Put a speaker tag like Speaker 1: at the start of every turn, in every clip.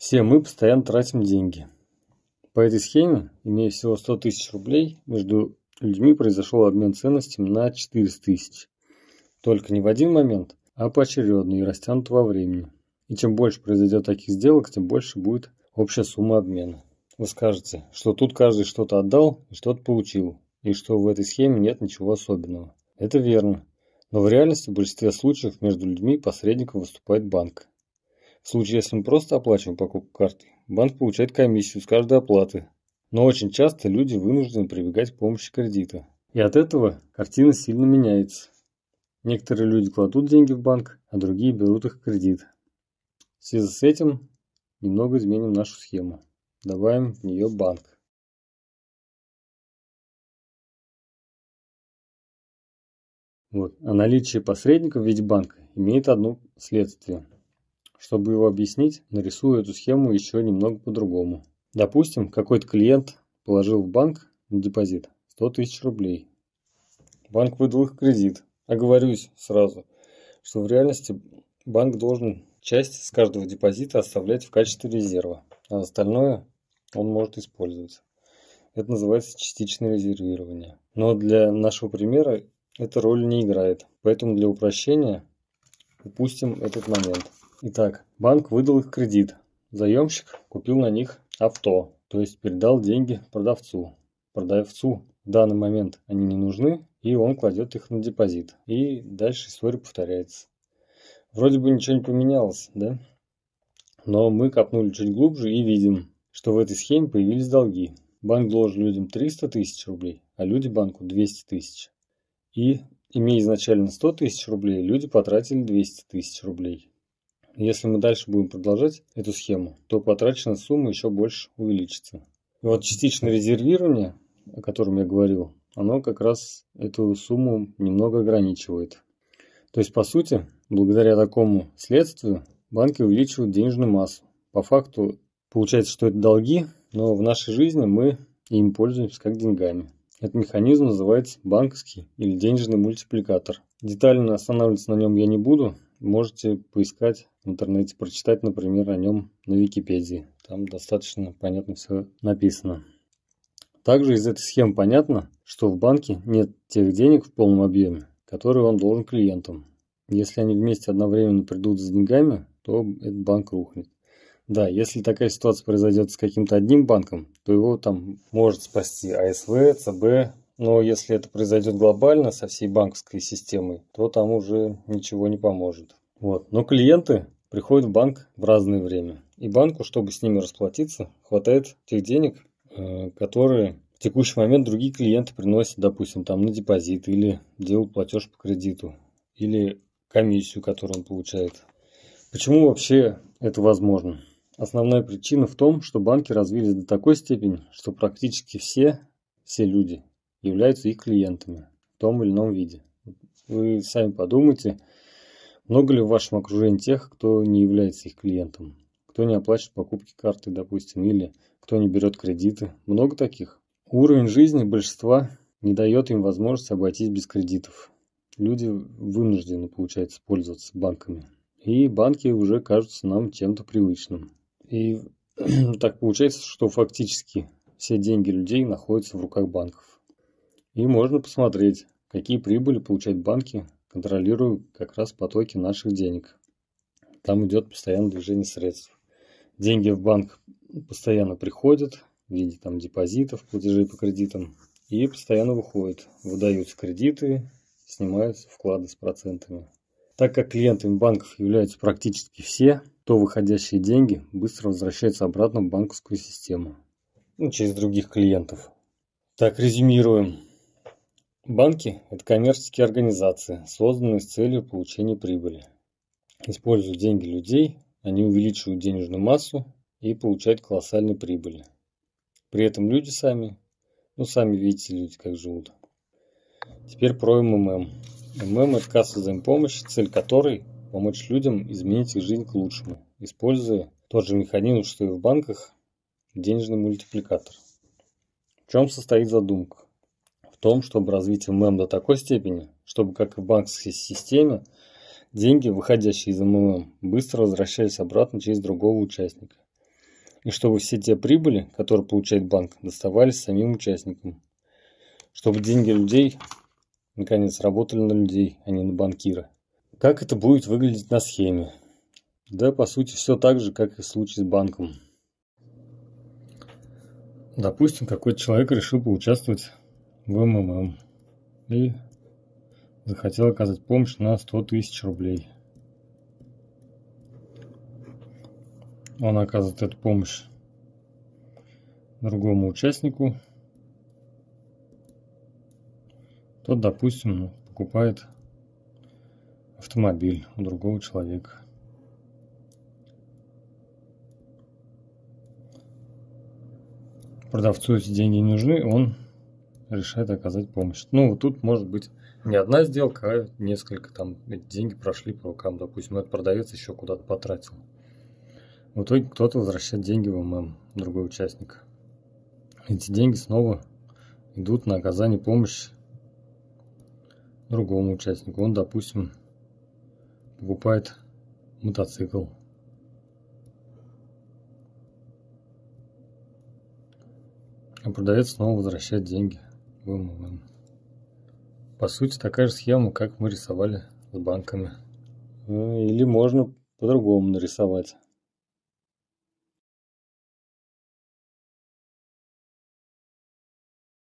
Speaker 1: Все мы постоянно тратим деньги. По этой схеме, имея всего 100 тысяч рублей, между людьми произошел обмен ценностями на 400 тысяч. Только не в один момент, а поочередно и растянут во времени. И чем больше произойдет таких сделок, тем больше будет общая сумма обмена. Вы скажете, что тут каждый что-то отдал и что-то получил, и что в этой схеме нет ничего особенного. Это верно. Но в реальности в большинстве случаев между людьми посредником выступает банк. В случае, если мы просто оплачиваем покупку карты, банк получает комиссию с каждой оплаты. Но очень часто люди вынуждены прибегать к помощи кредита. И от этого картина сильно меняется. Некоторые люди кладут деньги в банк, а другие берут их в кредит. В связи с этим немного изменим нашу схему. Добавим в нее банк. Вот. А наличие посредника в виде банка имеет одно следствие – чтобы его объяснить, нарисую эту схему еще немного по-другому. Допустим, какой-то клиент положил в банк на депозит 100 тысяч рублей. Банк выдал их кредит. Оговорюсь сразу, что в реальности банк должен часть с каждого депозита оставлять в качестве резерва, а остальное он может использовать. Это называется частичное резервирование. Но для нашего примера эта роль не играет. Поэтому для упрощения упустим этот момент. Итак, банк выдал их кредит. Заемщик купил на них авто, то есть передал деньги продавцу. Продавцу в данный момент они не нужны, и он кладет их на депозит. И дальше история повторяется. Вроде бы ничего не поменялось, да? Но мы копнули чуть глубже и видим, что в этой схеме появились долги. Банк должен людям 300 тысяч рублей, а люди банку 200 тысяч. И, имея изначально 100 тысяч рублей, люди потратили 200 тысяч рублей. Если мы дальше будем продолжать эту схему, то потраченная сумма еще больше увеличится. И вот частичное резервирование, о котором я говорил, оно как раз эту сумму немного ограничивает. То есть, по сути, благодаря такому следствию банки увеличивают денежную массу. По факту получается, что это долги, но в нашей жизни мы им пользуемся как деньгами. Этот механизм называется банковский или денежный мультипликатор. Детально останавливаться на нем я не буду, можете поискать в интернете, прочитать, например, о нем на Википедии. Там достаточно понятно все написано. Также из этой схемы понятно, что в банке нет тех денег в полном объеме, которые он должен клиентам. Если они вместе одновременно придут с деньгами, то этот банк рухнет. Да, если такая ситуация произойдет с каким-то одним банком, то его там может спасти АСВ, ЦБ, но если это произойдет глобально со всей банковской системой, то там уже ничего не поможет. Вот. Но клиенты приходят в банк в разное время. И банку, чтобы с ними расплатиться, хватает тех денег, э, которые в текущий момент другие клиенты приносят, допустим, там на депозит или делают платеж по кредиту, или комиссию, которую он получает. Почему вообще это возможно? Основная причина в том, что банки развились до такой степени, что практически все, все люди являются их клиентами в том или ином виде. Вы сами подумайте, много ли в вашем окружении тех, кто не является их клиентом, кто не оплачивает покупки карты, допустим, или кто не берет кредиты. Много таких. Уровень жизни большинства не дает им возможности обойтись без кредитов. Люди вынуждены, получается, пользоваться банками. И банки уже кажутся нам чем-то привычным. И так получается, что фактически все деньги людей находятся в руках банков. И можно посмотреть, какие прибыли получают банки, контролируя как раз потоки наших денег. Там идет постоянное движение средств. Деньги в банк постоянно приходят в виде там, депозитов, платежей по кредитам и постоянно выходят. Выдаются кредиты, снимаются вклады с процентами. Так как клиентами банков являются практически все, то выходящие деньги быстро возвращаются обратно в банковскую систему ну, через других клиентов. Так, резюмируем. Банки – это коммерческие организации, созданные с целью получения прибыли. Используя деньги людей, они увеличивают денежную массу и получают колоссальные прибыли. При этом люди сами, ну сами видите люди как живут. Теперь про МММ. МММ – это касса взаимопомощи, цель которой – помочь людям изменить их жизнь к лучшему, используя тот же механизм, что и в банках – денежный мультипликатор. В чем состоит задумка? том, чтобы развить МММ до такой степени, чтобы, как и в банковской системе, деньги, выходящие из МММ, быстро возвращались обратно через другого участника. И чтобы все те прибыли, которые получает банк, доставались самим участникам. Чтобы деньги людей, наконец, работали на людей, а не на банкира. Как это будет выглядеть на схеме? Да, по сути, все так же, как и в случае с банком. Допустим, какой-то человек решил поучаствовать в и захотел оказать помощь на 100 тысяч рублей. Он оказывает эту помощь другому участнику. Тот, допустим, покупает автомобиль у другого человека. Продавцу эти деньги не нужны, он решает оказать помощь. Ну, тут может быть не одна сделка, а несколько там эти деньги прошли по рукам, допустим, этот продавец еще куда-то потратил. В итоге кто-то возвращает деньги в ММ, другой участник. Эти деньги снова идут на оказание помощи другому участнику. Он, допустим, покупает мотоцикл. А продавец снова возвращает деньги вымываем. По сути, такая же схема, как мы рисовали с банками. Э, или можно по-другому нарисовать.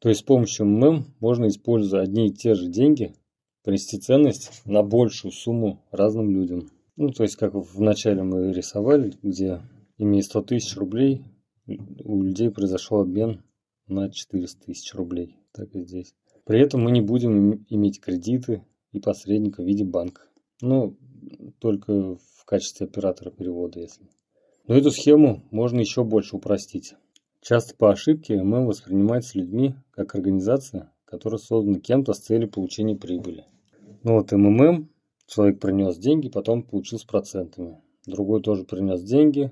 Speaker 1: То есть с помощью ММ можно, используя одни и те же деньги, принести ценность на большую сумму разным людям. Ну, то есть, как вначале мы рисовали, где, имея 100 тысяч рублей, у людей произошел обмен на 400 тысяч рублей так и здесь. При этом мы не будем иметь кредиты и посредника в виде банка. Ну, только в качестве оператора перевода, если. Но эту схему можно еще больше упростить. Часто по ошибке ММ воспринимается людьми как организация, которая создана кем-то с целью получения прибыли. Ну вот МММ, человек принес деньги, потом получил с процентами. Другой тоже принес деньги,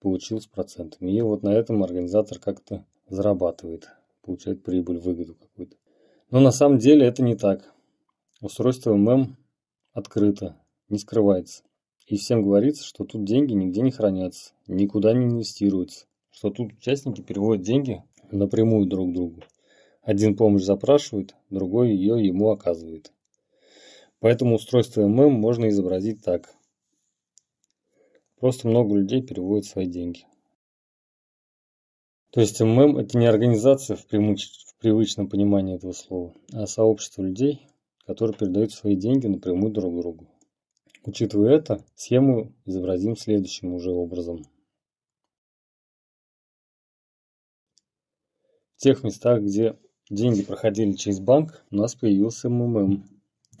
Speaker 1: получил с процентами. И вот на этом организатор как-то зарабатывает получает прибыль, выгоду какую-то. Но на самом деле это не так. Устройство ММ открыто, не скрывается. И всем говорится, что тут деньги нигде не хранятся, никуда не инвестируются, что тут участники переводят деньги напрямую друг к другу. Один помощь запрашивает, другой ее ему оказывает. Поэтому устройство ММ можно изобразить так. Просто много людей переводят свои деньги. То есть МММ это не организация в, примыч... в привычном понимании этого слова, а сообщество людей, которые передают свои деньги напрямую друг другу. Учитывая это, схему изобразим следующим уже образом. В тех местах, где деньги проходили через банк, у нас появился МММ.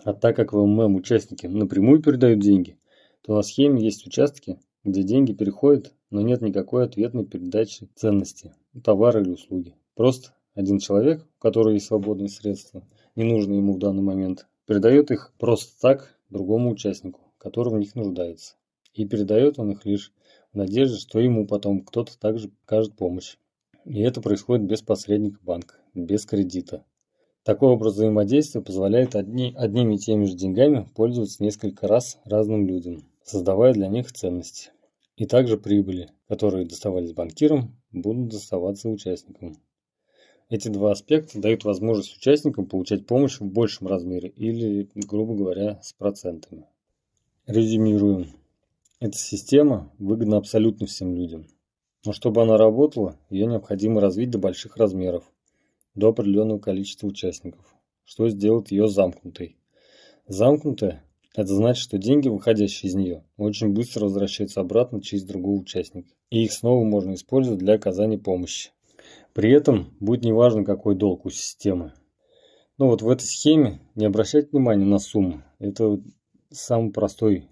Speaker 1: А так как в МММ участники напрямую передают деньги, то на схеме есть участки, где деньги переходят, но нет никакой ответной передачи ценности товары или услуги. Просто один человек, у которого есть свободные средства, не нужны ему в данный момент, передает их просто так другому участнику, который в них нуждается. И передает он их лишь в надежде, что ему потом кто-то также покажет помощь. И это происходит без посредника банка, без кредита. Такой образ взаимодействия позволяет одни, одними и теми же деньгами пользоваться несколько раз разным людям, создавая для них ценности. И также прибыли, которые доставались банкирам, будут доставаться участникам. Эти два аспекта дают возможность участникам получать помощь в большем размере или, грубо говоря, с процентами. Резюмируем. Эта система выгодна абсолютно всем людям. Но чтобы она работала, ее необходимо развить до больших размеров, до определенного количества участников, что сделает ее замкнутой. Замкнутая это значит, что деньги, выходящие из нее, очень быстро возвращаются обратно через другого участника, и их снова можно использовать для оказания помощи. При этом будет неважно, какой долг у системы. Но ну вот в этой схеме не обращать внимания на сумму. Это самый простой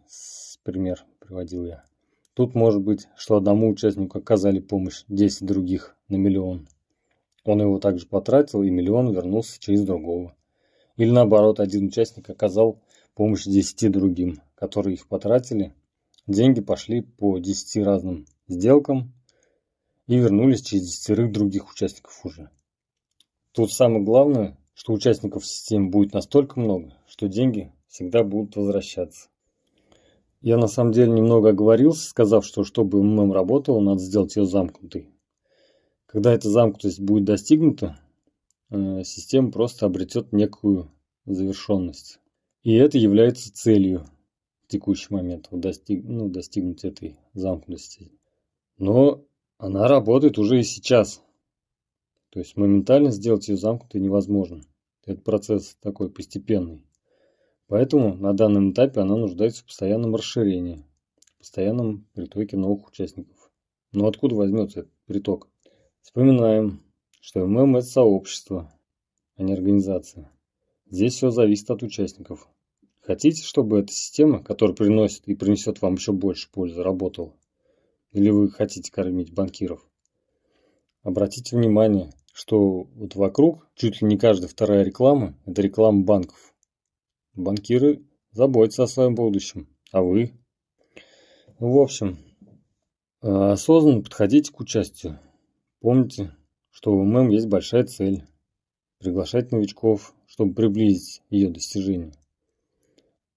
Speaker 1: пример приводил я. Тут может быть, что одному участнику оказали помощь 10 других на миллион. Он его также потратил, и миллион вернулся через другого. Или наоборот, один участник оказал помощь 10 другим, которые их потратили. Деньги пошли по 10 разным сделкам и вернулись через десятерых других участников уже. Тут самое главное, что участников системы будет настолько много, что деньги всегда будут возвращаться. Я на самом деле немного оговорился, сказав, что чтобы ММ работала, надо сделать ее замкнутой. Когда эта замкнутость будет достигнута, э, система просто обретет некую завершенность. И это является целью в текущий момент, достиг, ну, достигнуть этой замкнутости. Но она работает уже и сейчас. То есть моментально сделать ее замкнутой невозможно. Этот процесс такой постепенный. Поэтому на данном этапе она нуждается в постоянном расширении, в постоянном притоке новых участников. Но откуда возьмется этот приток? Вспоминаем, что ММ – это сообщество, а не организация. Здесь все зависит от участников. Хотите, чтобы эта система, которая приносит и принесет вам еще больше пользы, работала? Или вы хотите кормить банкиров? Обратите внимание, что вот вокруг чуть ли не каждая вторая реклама – это реклама банков. Банкиры заботятся о своем будущем, а вы? Ну, в общем, э, осознанно подходите к участию. Помните, что у ММ есть большая цель – приглашать новичков, чтобы приблизить ее достижение.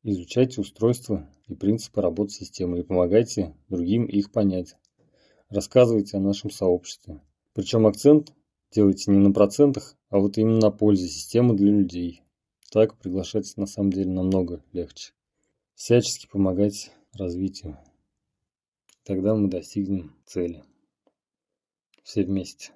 Speaker 1: Изучайте устройство и принципы работы системы и помогайте другим их понять. Рассказывайте о нашем сообществе. Причем акцент делайте не на процентах, а вот именно на пользе системы для людей. Так приглашать на самом деле намного легче. Всячески помогать развитию. Тогда мы достигнем цели. Все вместе.